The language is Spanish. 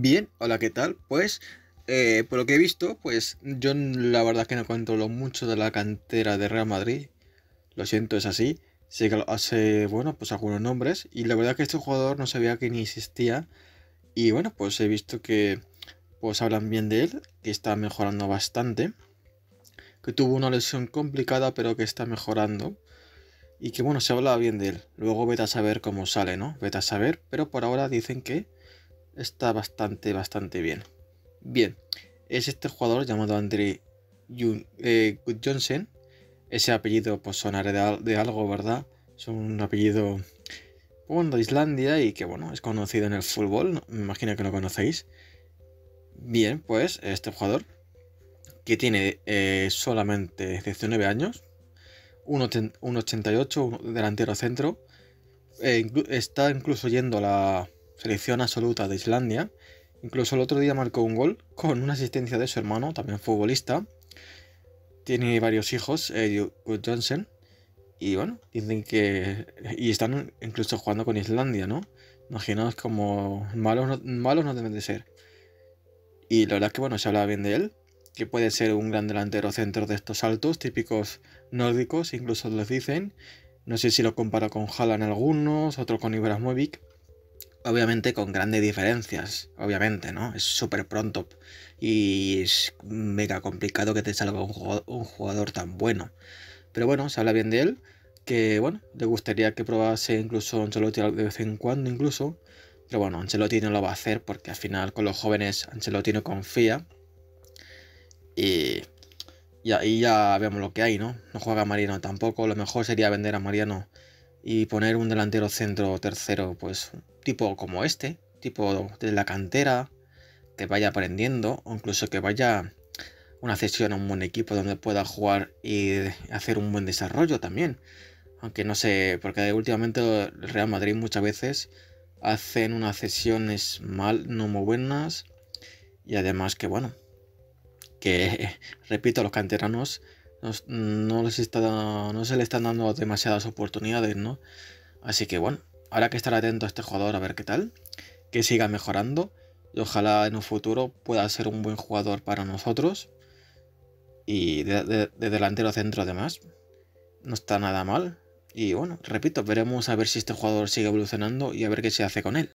Bien, hola, ¿qué tal? Pues, eh, por lo que he visto, pues yo la verdad que no controlo mucho de la cantera de Real Madrid. Lo siento, es así. Sé que hace, bueno, pues algunos nombres. Y la verdad que este jugador no sabía que ni existía. Y bueno, pues he visto que pues hablan bien de él, que está mejorando bastante. Que tuvo una lesión complicada, pero que está mejorando. Y que bueno, se habla bien de él. Luego vete a saber cómo sale, ¿no? Vete a saber. Pero por ahora dicen que está bastante, bastante bien. Bien, es este jugador llamado Andre eh, Johnson. Ese apellido pues sonará de, algo, ¿verdad? Es un apellido de Islandia y que bueno, es conocido en el fútbol, me imagino que lo conocéis. Bien, pues este jugador que tiene eh, solamente 19 años, 1,88, delantero centro, eh, está incluso yendo a la selección absoluta de Islandia. Incluso el otro día marcó un gol con una asistencia de su hermano, también futbolista. Tiene varios hijos, eh, Johnson. Y bueno, dicen que. Y están incluso jugando con Islandia, ¿no? Imaginaos como malos no, malos no deben de ser. Y la verdad es que bueno, se habla bien de él, que puede ser un gran delantero centro de estos saltos, típicos nórdicos, incluso les dicen. No sé si lo compara con Haaland algunos, otro con Ibrahimovic obviamente con grandes diferencias, obviamente, ¿no? Es súper pronto y es mega complicado que te salga un jugador, tan bueno. Pero bueno, se habla bien de él, que bueno, le gustaría que probase incluso Ancelotti de vez en cuando incluso, pero bueno, Ancelotti no lo va a hacer porque al final con los jóvenes Ancelotti no confía y, y ahí ya vemos lo que hay, ¿no? No juega Mariano tampoco, lo mejor sería vender a Mariano y poner un delantero centro tercero, pues tipo como este, tipo de la cantera, que vaya aprendiendo, o incluso que vaya una cesión a un buen equipo donde pueda jugar y hacer un buen desarrollo también. Aunque no sé, porque últimamente el Real Madrid muchas veces hacen unas cesiones mal, no muy buenas, y además que bueno, que repito, los canteranos no, les no se le están dando demasiadas oportunidades, ¿no? Así que bueno, habrá que estar atento a este jugador a ver qué tal, que siga mejorando y ojalá en un futuro pueda ser un buen jugador para nosotros y de, delantero de delantero centro además. No está nada mal. Y bueno, repito, veremos a ver si este jugador sigue evolucionando y a ver qué se hace con él.